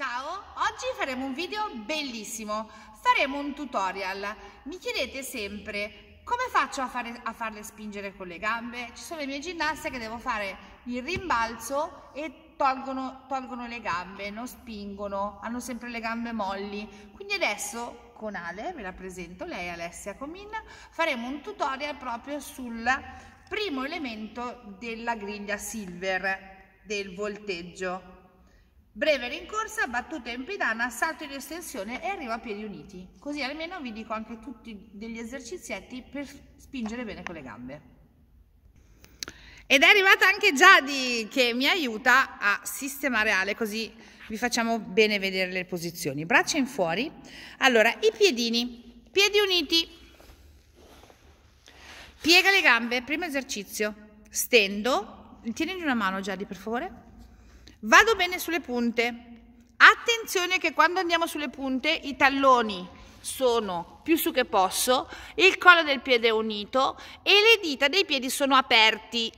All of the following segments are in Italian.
Ciao, oggi faremo un video bellissimo, faremo un tutorial. Mi chiedete sempre come faccio a, fare, a, farle spingere con le gambe? Ci sono le mie ginnaste che devo fare il rimbalzo e tolgono, tolgono le gambe, non spingono, hanno sempre le gambe molli. Quindi adesso con Ale, ve la presento, lei Alessia Comin, faremo un tutorial proprio sul primo elemento della griglia silver del volteggio Breve rincorsa, battuta in pedana, salto in estensione e arrivo a piedi uniti. Così almeno vi dico anche tutti degli esercizietti per spingere bene con le gambe. Ed è arrivata anche Giadi che mi aiuta a sistemare Ale così vi facciamo bene vedere le posizioni. Braccia in fuori. Allora, i piedini, piedi uniti. Piega le gambe, primo esercizio. Stendo. Tieni una mano Giadi per favore. Vado bene sulle punte. Attenzione che quando andiamo sulle punte i talloni sono più su che posso, il collo del piede è unito e le dita dei piedi sono aperti.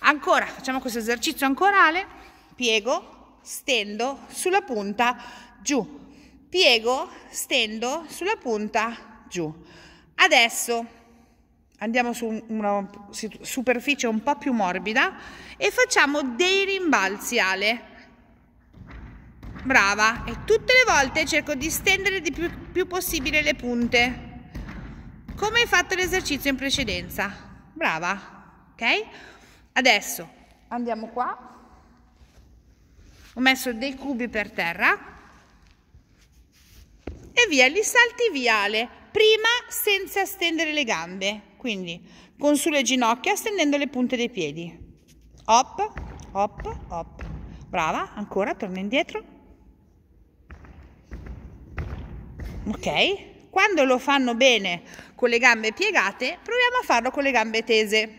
Ancora, facciamo questo esercizio ancorale, piego, stendo sulla punta, giù, piego, stendo sulla punta, giù. Adesso andiamo su una superficie un po' più morbida e facciamo dei rimbalzi Ale brava e tutte le volte cerco di stendere di più, più possibile le punte come hai fatto l'esercizio in precedenza brava ok adesso andiamo qua ho messo dei cubi per terra e via li salti via Ale prima senza stendere le gambe, quindi con sulle ginocchia stendendo le punte dei piedi. Hop, hop, hop. Brava, ancora, torna indietro. Ok? Quando lo fanno bene con le gambe piegate, proviamo a farlo con le gambe tese.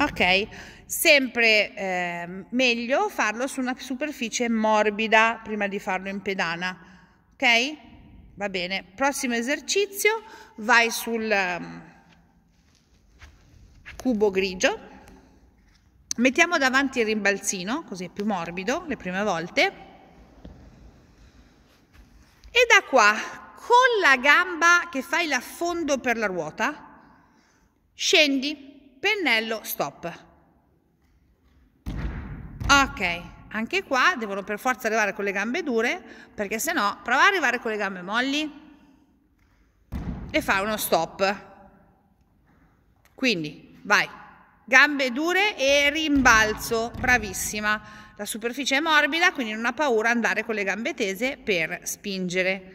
Ok? Sempre eh, meglio farlo su una superficie morbida prima di farlo in pedana ok? Va bene, prossimo esercizio, vai sul um, cubo grigio, mettiamo davanti il rimbalzino, così è più morbido le prime volte, e da qua, con la gamba che fai l'affondo per la ruota, scendi, pennello, stop. Ok. Anche qua devono per forza arrivare con le gambe dure, perché se no prova ad arrivare con le gambe molli e fare uno stop. Quindi vai, gambe dure e rimbalzo, bravissima. La superficie è morbida, quindi non ha paura andare con le gambe tese per spingere.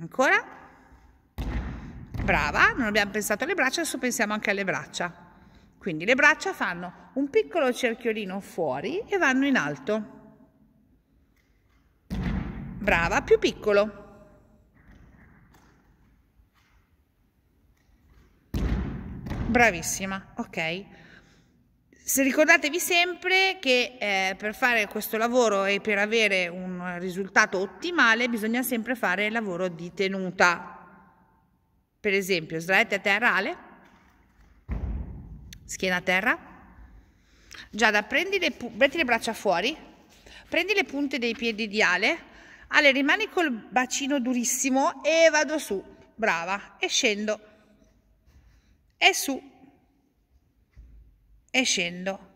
Ancora? Brava, non abbiamo pensato alle braccia, adesso pensiamo anche alle braccia. Quindi le braccia fanno un piccolo cerchiolino fuori e vanno in alto. Brava, più piccolo. Bravissima, ok. Se ricordatevi sempre che eh, per fare questo lavoro e per avere un risultato ottimale bisogna sempre fare il lavoro di tenuta. Per esempio, sdraiate a terra, Ale. Schiena a terra. Giada, prendi le, metti le braccia fuori, prendi le punte dei piedi di Ale, Ale rimani col bacino durissimo e vado su, brava, e scendo, e su, e scendo.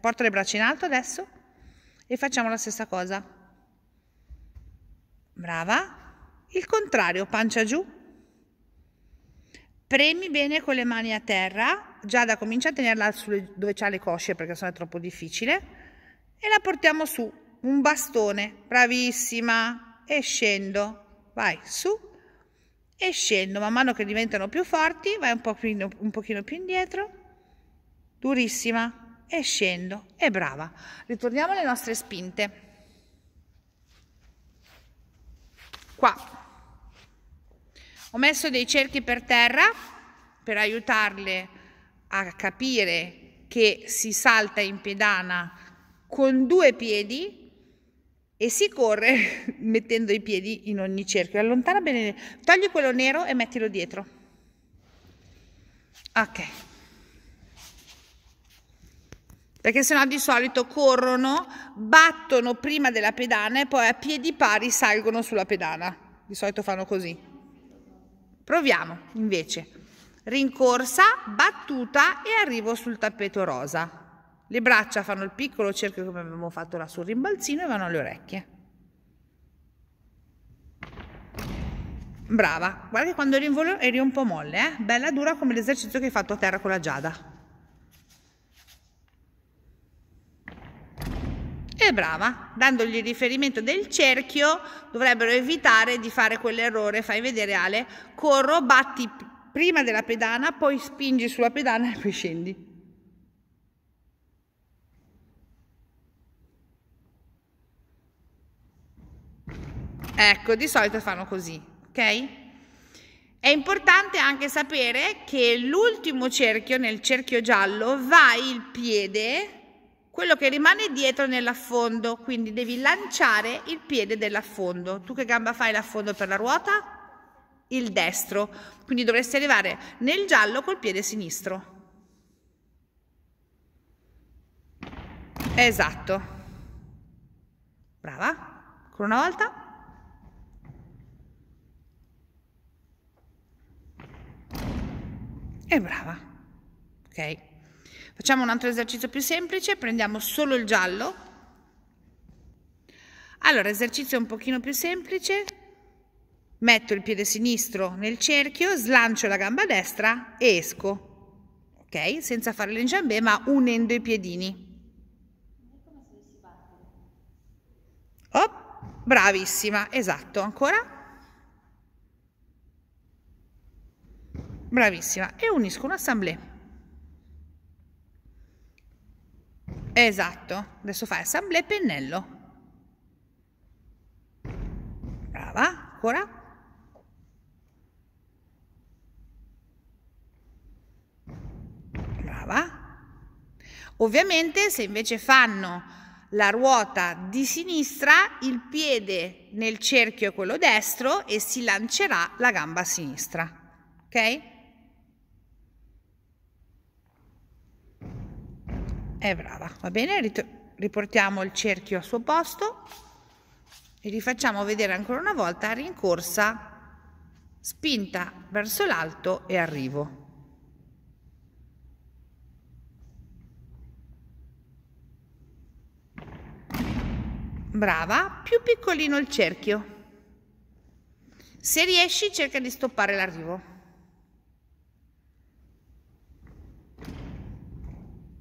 Porto le braccia in alto adesso e facciamo la stessa cosa. Brava. Il contrario, pancia giù. Premi bene con le mani a terra Giada comincia a tenerla sulle, dove c'ha le cosce perché sennò è troppo difficile e la portiamo su, un bastone, bravissima, e scendo, vai su e scendo, man mano che diventano più forti vai un pochino, un pochino più indietro, durissima, e scendo, e brava. Ritorniamo alle nostre spinte. Qua. Ho messo dei cerchi per terra per aiutarle a capire che si salta in pedana con due piedi e si corre mettendo i piedi in ogni cerchio. Allontana bene, togli quello nero e mettilo dietro. Ok. Perché sennò di solito corrono, battono prima della pedana e poi a piedi pari salgono sulla pedana. Di solito fanno così. Proviamo invece rincorsa, battuta e arrivo sul tappeto rosa. Le braccia fanno il piccolo cerchio come abbiamo fatto là sul rimbalzino e vanno alle orecchie. Brava, guarda che quando eri in volo eri un po' molle, eh? bella dura come l'esercizio che hai fatto a terra con la giada. E brava, dandogli il riferimento del cerchio dovrebbero evitare di fare quell'errore, fai vedere Ale, corro, batti prima della pedana, poi spingi sulla pedana e poi scendi. Ecco, di solito fanno così, ok? È importante anche sapere che l'ultimo cerchio, nel cerchio giallo, va il piede, quello che rimane dietro nell'affondo, quindi devi lanciare il piede dell'affondo. Tu che gamba fai l'affondo per la ruota? il destro, quindi dovresti arrivare nel giallo col piede sinistro. Esatto. Brava. Ancora una volta. E brava. Ok. Facciamo un altro esercizio più semplice, prendiamo solo il giallo. Allora, esercizio un pochino più semplice, metto il piede sinistro nel cerchio, slancio la gamba destra e esco. Ok? Senza fare l'inciambè, ma unendo i piedini. Oh, bravissima, esatto, ancora. Bravissima, e unisco un Esatto, adesso fai assemblée pennello. Brava, ancora. Ovviamente se invece fanno la ruota di sinistra, il piede nel cerchio è quello destro e si lancerà la gamba a sinistra. Ok? È brava, va bene? Riportiamo il cerchio al suo posto e rifacciamo vedere ancora una volta rincorsa, spinta verso l'alto e arrivo. Brava, più piccolino il cerchio. Se riesci cerca di stoppare l'arrivo.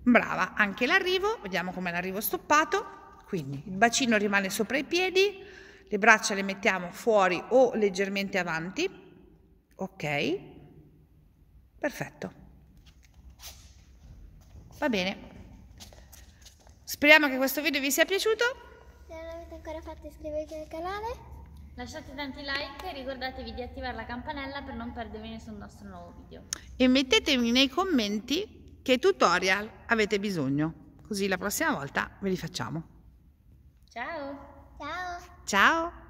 Brava, anche l'arrivo, vediamo come l'arrivo stoppato. Quindi il bacino rimane sopra i piedi, le braccia le mettiamo fuori o leggermente avanti. Ok, perfetto. Va bene. Speriamo che questo video vi sia piaciuto ancora fatto iscrivetevi al canale. Lasciate tanti like e ricordatevi di attivare la campanella per non perdervi nessun nostro nuovo video. E mettetemi nei commenti che tutorial avete bisogno, così la prossima volta ve li facciamo. Ciao! Ciao! Ciao!